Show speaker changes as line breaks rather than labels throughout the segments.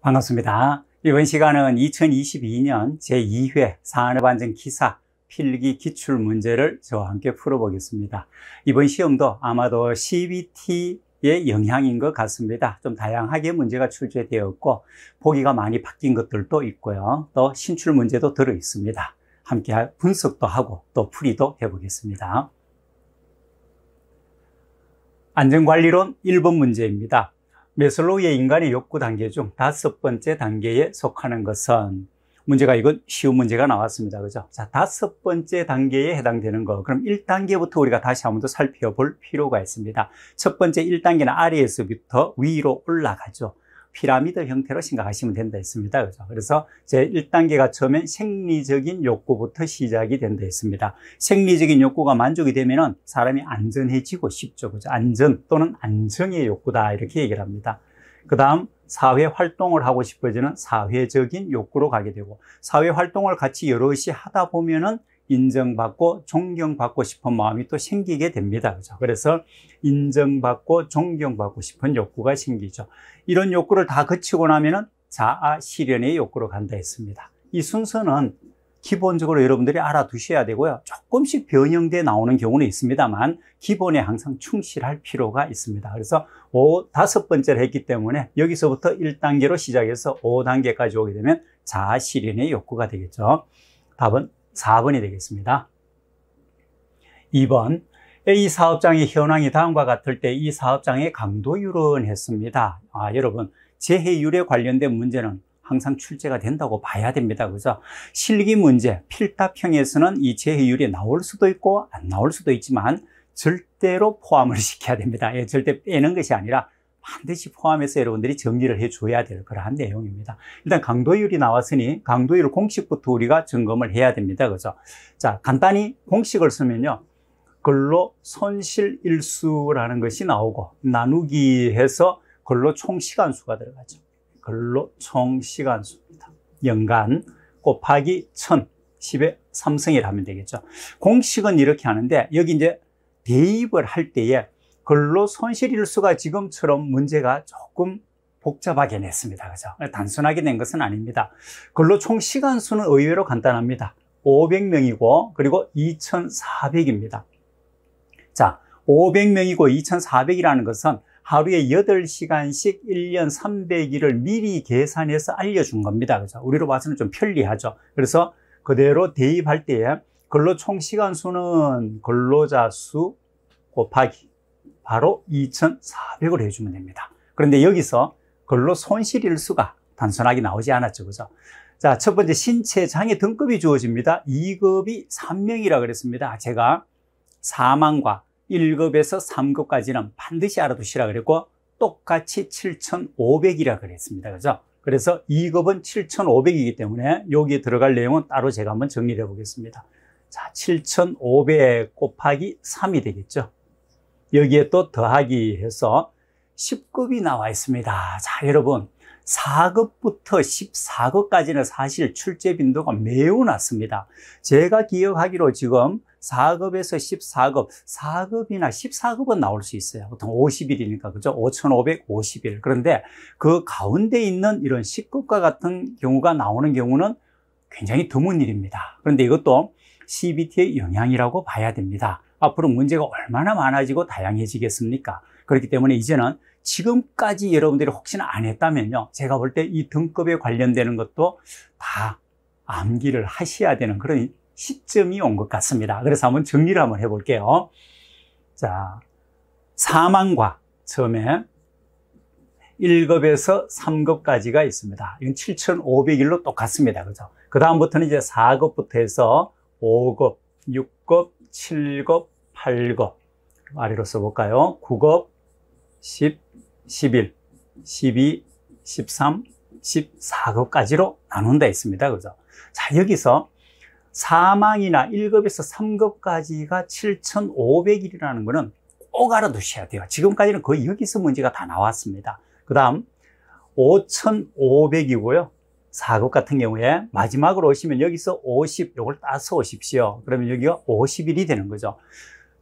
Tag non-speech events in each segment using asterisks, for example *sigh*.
반갑습니다. 이번 시간은 2022년 제2회 산업안전 기사 필기 기출 문제를 저와 함께 풀어보겠습니다. 이번 시험도 아마도 CBT의 영향인 것 같습니다. 좀 다양하게 문제가 출제되었고 보기가 많이 바뀐 것들도 있고요. 또 신출 문제도 들어 있습니다. 함께 분석도 하고 또 풀이도 해보겠습니다. 안전관리론 1번 문제입니다. 메슬로우의 인간의 욕구 단계 중 다섯 번째 단계에 속하는 것은 문제가 이건 쉬운 문제가 나왔습니다. 그죠? 자, 다섯 번째 단계에 해당되는 거. 그럼 1단계부터 우리가 다시 한번더 살펴볼 필요가 있습니다. 첫 번째 1단계는 아래에서부터 위로 올라가죠. 피라미드 형태로 생각하시면 된다 했습니다. 그죠? 그래서 제 1단계가 처음엔 생리적인 욕구부터 시작이 된다 했습니다. 생리적인 욕구가 만족이 되면은 사람이 안전해지고 싶죠 그죠? 안전 또는 안정의 욕구다. 이렇게 얘기를 합니다. 그 다음 사회 활동을 하고 싶어지는 사회적인 욕구로 가게 되고 사회 활동을 같이 여럿이 하다 보면은 인정받고 존경받고 싶은 마음이 또 생기게 됩니다. 그죠? 그래서 인정받고 존경받고 싶은 욕구가 생기죠. 이런 욕구를 다거치고 나면은 자아 실현의 욕구로 간다 했습니다. 이 순서는 기본적으로 여러분들이 알아두셔야 되고요. 조금씩 변형돼 나오는 경우는 있습니다만 기본에 항상 충실할 필요가 있습니다. 그래서 5, 다섯 번째를 했기 때문에 여기서부터 1단계로 시작해서 5단계까지 오게 되면 자아실현의 욕구가 되겠죠. 답은 4번이 되겠습니다. 2번 A 사업장의 현황이 다음과 같을 때 이 사업장의 강도율은 했습니다. 아, 여러분 재해율에 관련된 문제는 항상 출제가 된다고 봐야 됩니다. 그래서 실기 문제, 필답형에서는 이 재해율이 나올 수도 있고 안 나올 수도 있지만 절대로 포함을 *laughs* 시켜야 됩니다. 예, 절대 빼는 것이 아니라 반드시 포함해서 여러분들이 정리를 해줘야 될 그러한 내용입니다. 일단 강도율이 나왔으니 강도율 공식부터 우리가 점검을 해야 됩니다. 그죠? 자, 간단히 공식을 쓰면요. 근로 손실 일수라는 것이 나오고 나누기 해서 근로 총 시간수가 들어가죠. 근로 총 시간수입니다. 연간 곱하기 1000, 10의 3승이라면 되겠죠. 공식은 이렇게 하는데 여기 이제 대입을 할 때에 근로 손실 일수가 지금처럼 문제가 조금 복잡하게 냈습니다. 그죠? 단순하게 낸 것은 아닙니다. 근로 총 시간 수는 의외로 간단합니다. 500명이고 그리고 2,400입니다. 자, 500명이고 2,400이라는 것은 하루에 8시간씩 1년 300일을 미리 계산해서 알려준 겁니다. 그죠? 우리로 봐서는 좀 편리하죠. 그래서 그대로 대입할 때에 근로 총 시간 수는 근로자 수 곱하기 바로 2 4 0 0을 해주면 됩니다. 그런데 여기서 글로 손실일수가 단순하게 나오지 않았죠. 그죠? 자, 첫 번째 신체 장애 등급이 주어집니다. 2급이 3명이라 그랬습니다. 제가 사망과 1급에서 3급까지는 반드시 알아두시라 그랬고 똑같이 7,500이라 그랬습니다. 그죠? 그래서 2급은 7,500이기 때문에 여기에 들어갈 내용은 따로 제가 한번 정리를 해 보겠습니다. 자, 7,500 곱하기 3이 되겠죠. 여기에 또 더하기 해서 10급이 나와 있습니다. 자, 여러분. 4급부터 14급까지는 사실 출제 빈도가 매우 낮습니다. 제가 기억하기로 지금 4급에서 14급, 4급이나 14급은 나올 수 있어요. 보통 50일이니까, 그죠? 5,550일. 그런데 그 가운데 있는 이런 10급과 같은 경우가 나오는 경우는 굉장히 드문 일입니다. 그런데 이것도 CBT의 영향이라고 봐야 됩니다. 앞으로 문제가 얼마나 많아지고 다양해지겠습니까? 그렇기 때문에 이제는 지금까지 여러분들이 혹시나 안 했다면요. 제가 볼 때 이 등급에 관련되는 것도 다 암기를 하셔야 되는 그런 시점이 온 것 같습니다. 그래서 한번 정리를 한번 해볼게요. 자, 사망과 처음에 1급에서 3급까지가 있습니다. 이건 7,500일로 똑같습니다. 그죠? 그 다음부터는 이제 4급부터 해서 5급, 6급, 7겁, 8겁. 아래로 써볼까요? 9겁, 10, 11, 12, 13, 14급까지로 나눈다 있습니다 그죠? 자, 여기서 사망이나 1급에서 3급까지가 7,500일이라는 것은 꼭 알아두셔야 돼요. 지금까지는 거의 여기서 문제가 다 나왔습니다. 그 다음, 5,500이고요. 4급 같은 경우에 마지막으로 오시면 여기서 50 이걸 따서 오십시오. 그러면 여기가 51이 되는 거죠.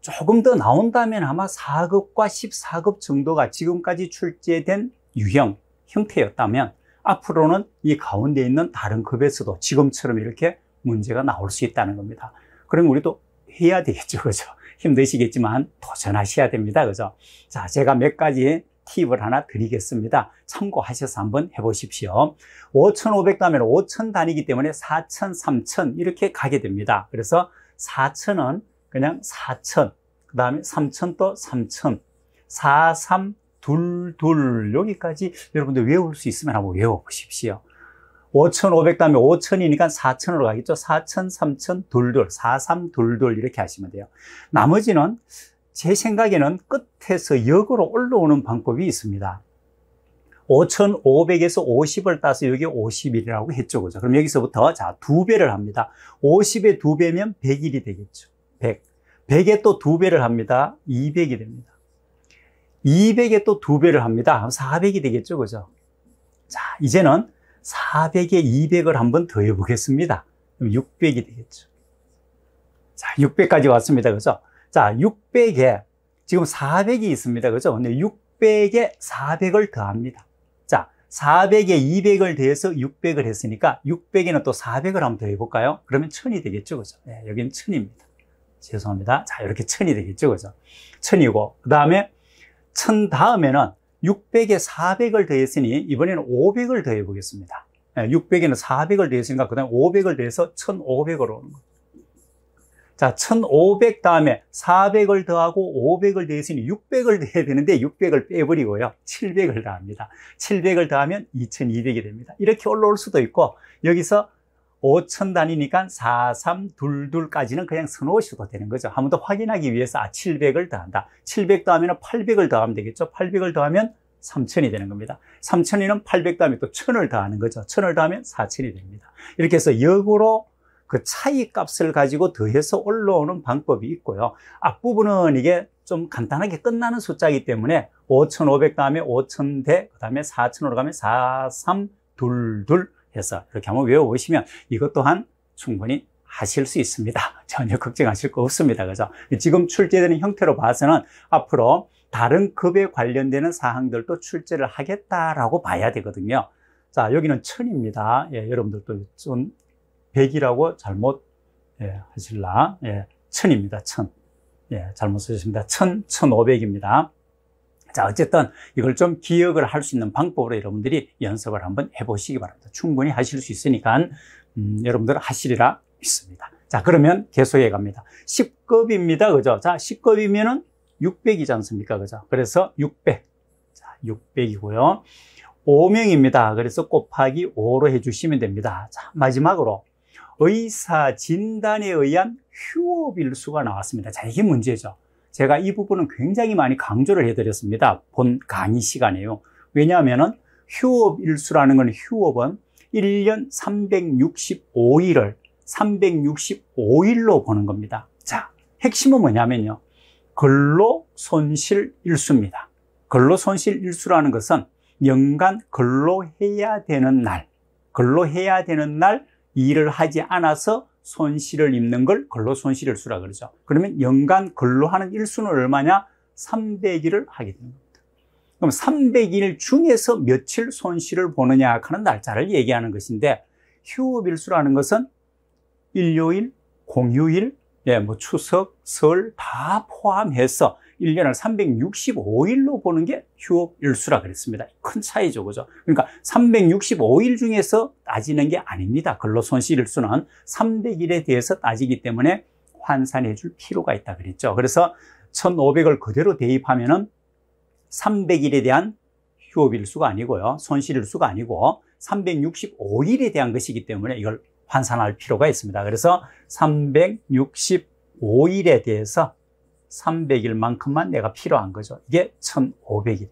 조금 더 나온다면 아마 4급과 14급 정도가 지금까지 출제된 유형, 형태였다면 앞으로는 이 가운데 있는 다른 급에서도 지금처럼 이렇게 문제가 나올 수 있다는 겁니다. 그럼 우리도 해야 되겠죠. 그죠? 힘드시겠지만 도전하셔야 됩니다. 그죠? 자, 제가 몇 가지 팁을 하나 드리겠습니다. 참고하셔서 한번 해보십시오. 5,500 가면 5,000 단위이기 때문에 4,000, 3,000 이렇게 가게 됩니다. 그래서 4,000은 그냥 4,000, 그 다음에 3,000 또 3,000, 4, 3, 둘, 둘 여기까지 여러분들 외울 수 있으면 한번 외워보십시오. 5,500 다음에 5,000이니까 4,000으로 가겠죠. 4,000, 3,000, 둘둘, 4,3, 둘둘 이렇게 하시면 돼요. 나머지는 제 생각에는 끝에서 역으로 올라오는 방법이 있습니다. 5,500에서 50을 따서 여기 50일이라고 했죠. 그죠? 그럼 여기서부터 자, 두 배를 합니다. 50에 두 배면 100일이 되겠죠. 100. 100에 또 두 배를 합니다. 200이 됩니다. 200에 또 두 배를 합니다. 400이 되겠죠. 그죠? 자, 이제는 400에 200을 한번 더해 보겠습니다. 그럼 600이 되겠죠. 자, 600까지 왔습니다. 그죠? 자, 600에 지금 400이 있습니다. 그죠? 근데 600에 400을 더합니다. 자, 400에 200을 더해서 600을 했으니까 600에는 또 400을 한번 더해 볼까요? 그러면 1000이 되겠죠. 그죠? 네, 여기는 1000입니다. 죄송합니다. 자, 이렇게 1000이 되겠죠. 그죠? 1000이고 그다음에 1000 다음에는 600에 400을 더했으니 이번에는 500을 더해 보겠습니다. 600에는 400을 더했으니까 그다음에 500을 더해서 1500으로 오는 거죠. 자, 1500 다음에 400을 더하고 500을 대신 으니 600을 더해야 되는데 600을 빼버리고요. 700을 더합니다. 700을 더하면 2200이 됩니다. 이렇게 올라올 수도 있고 여기서 5천 단위니까 4322까지는 그냥 써놓으셔도 되는 거죠. 한 번 더 확인하기 위해서 아 700을 더한다. 700 더하면 800을 더하면 되겠죠. 800을 더하면 3천이 되는 겁니다. 3천이는 800 다음에 또 천을 더하는 거죠. 천을 더하면 4천이 됩니다. 이렇게 해서 역으로 그 차이 값을 가지고 더해서 올라오는 방법이 있고요. 앞부분은 이게 좀 간단하게 끝나는 숫자이기 때문에 5,500 다음에 5,000 대, 그 다음에 4,000으로 가면 4, 3, 2, 2 해서 이렇게 한번 외워보시면 이것 또한 충분히 하실 수 있습니다. *laughs* 전혀 걱정하실 거 없습니다. 그래서 지금 출제되는 형태로 봐서는 앞으로 다른 급에 관련되는 사항들도 출제를 하겠다라고 봐야 되거든요. 자, 여기는 천입니다. 예, 여러분들도 좀 백이라고 잘못 예, 하실라. 예, 천입니다. 천. 예, 잘못 쓰셨습니다. 천, 천오백입니다. 자, 어쨌든 이걸 좀 기억을 할 수 있는 방법으로 여러분들이 연습을 한번 해보시기 바랍니다. 충분히 하실 수 있으니까, 음, 여러분들 하시리라 믿습니다. 자, 그러면 계속해 갑니다. 10급입니다. 그죠? 자, 10급이면은 600이지 않습니까? 그죠? 그래서 600. 자, 600이고요. 5명입니다. 그래서 곱하기 5로 해주시면 됩니다. 자, 마지막으로 의사 진단에 의한 휴업일수가 나왔습니다. 자, 이게 문제죠. 제가 이 부분은 굉장히 많이 강조를 해드렸습니다. 본 강의 시간에요. 왜냐하면 휴업일수라는 건 휴업은 1년 365일을 365일로 보는 겁니다. 자, 핵심은 뭐냐면요. 근로 손실 일수입니다. 근로 손실 일수라는 것은 연간 근로해야 되는 날, 근로해야 되는 날 일을 하지 않아서 손실을 입는 걸 근로 손실일수라 그러죠. 그러면 연간 근로하는 일수는 얼마냐? 300일을 하게 되니다 그럼 300일 중에서 며칠 손실을 보느냐 하는 날짜를 얘기하는 것인데 휴업일수라는 것은 일요일, 공휴일, 예, 뭐 추석, 설 다 포함해서 1년을 365일로 보는 게 휴일수라 업 그랬습니다. 큰 차이죠. 그죠? 그러니까 365일 중에서 따지는 게 아닙니다. 근로손실일수는 300일에 대해서 따지기 때문에 환산해 줄 필요가 있다 그랬죠. 그래서 1,500을 그대로 대입하면은 300일에 대한 휴업일수가 아니고요. 손실일수가 아니고 365일에 대한 것이기 때문에 이걸 환산할 필요가 있습니다. 그래서 365일에 대해서 300일 만큼만 내가 필요한 거죠. 이게 1500일입니다.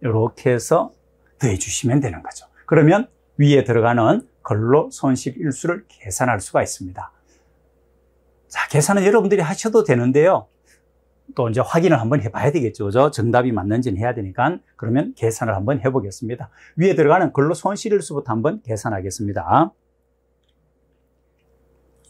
이렇게 해서 더해 주시면 되는 거죠. 그러면 위에 들어가는 걸로 손실 일수를 계산할 수가 있습니다. 자, 계산은 여러분들이 하셔도 되는데요. 또 이제 확인을 한번 해봐야 되겠죠. 그죠? 정답이 맞는지는 해야 되니까 그러면 계산을 한번 해보겠습니다. 위에 들어가는 근로 손실일수부터 한번 계산하겠습니다.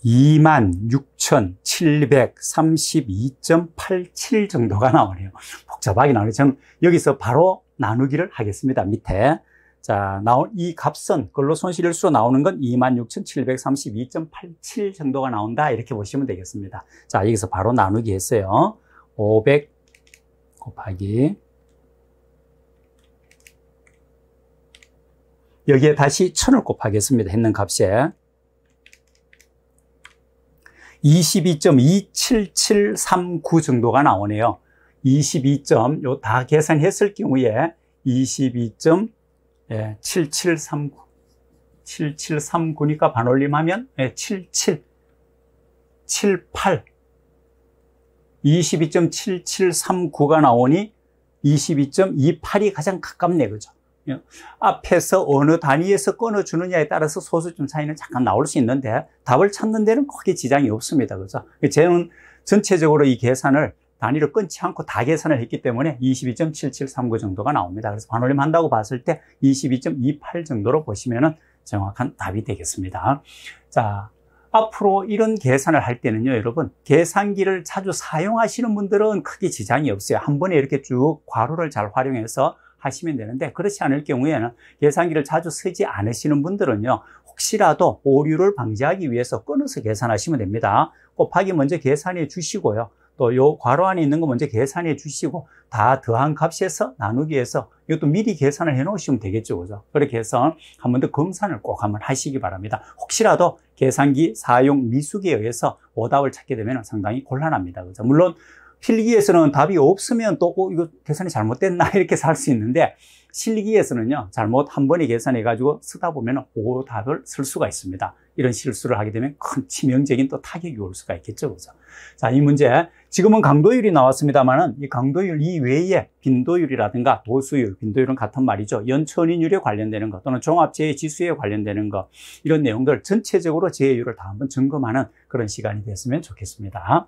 26,732.87 정도가 나오네요. 복잡하게 나오네요. 저는 여기서 바로 나누기를 하겠습니다. 밑에. 자, 나온 이 값은 근로 손실일수로 나오는 건 26,732.87 정도가 나온다. 이렇게 보시면 되겠습니다. 자, 여기서 바로 나누기 했어요. 500 곱하기 여기에 다시 1000을 곱하겠습니다. 했는 값에 22.27739 정도가 나오네요. 22. 요다 계산했을 경우에 22.7739 7739니까 반올림하면 77 78 22.7739가 나오니 22.28이 가장 가깝네 그죠? 예. 앞에서 어느 단위에서 끊어주느냐에 따라서 소수점 차이는 잠깐 나올 수 있는데 답을 찾는 데는 크게 지장이 없습니다. 그죠? 저는 전체적으로 이 계산을 단위로 끊지 않고 다 계산을 했기 때문에 22.7739 정도가 나옵니다. 그래서 반올림 한다고 봤을 때 22.28 정도로 보시면 정확한 답이 되겠습니다. 자, 앞으로 이런 계산을 할 때는요, 여러분, 계산기를 자주 사용하시는 분들은 크게 지장이 없어요. 한 번에 이렇게 쭉 괄호를 잘 활용해서 하시면 되는데 그렇지 않을 경우에는 계산기를 자주 쓰지 않으시는 분들은요 혹시라도 오류를 방지하기 위해서 끊어서 계산하시면 됩니다 곱하기 먼저 계산해 주시고요 또 요 괄호 안에 있는 거 먼저 계산해 주시고 다 더한 값에서 나누기 해서 이것도 미리 계산을 해 놓으시면 되겠죠 그죠 그렇게 해서 한 번 더 검산을 꼭 한번 하시기 바랍니다 혹시라도 계산기 사용 미숙에 의해서 오답을 찾게 되면 상당히 곤란합니다 그죠 물론 필기에서는 답이 없으면 또 어, 이거 계산이 잘못됐나 *laughs* 이렇게 살 수 있는데 실기에서는요 잘못 한 번에 계산해 가지고 쓰다 보면 오답을 그 쓸 수가 있습니다 이런 실수를 하게 되면 큰 치명적인 또 타격이 올 수가 있겠죠 그죠 자이 문제 지금은 강도율이 나왔습니다만은 이 강도율 이외에 빈도율이라든가 도수율 빈도율은 같은 말이죠 연천인율에 관련되는 것 또는 종합재해 지수에 관련되는 것 이런 내용들 전체적으로 재해율을 다 한번 점검하는 그런 시간이 됐으면 좋겠습니다.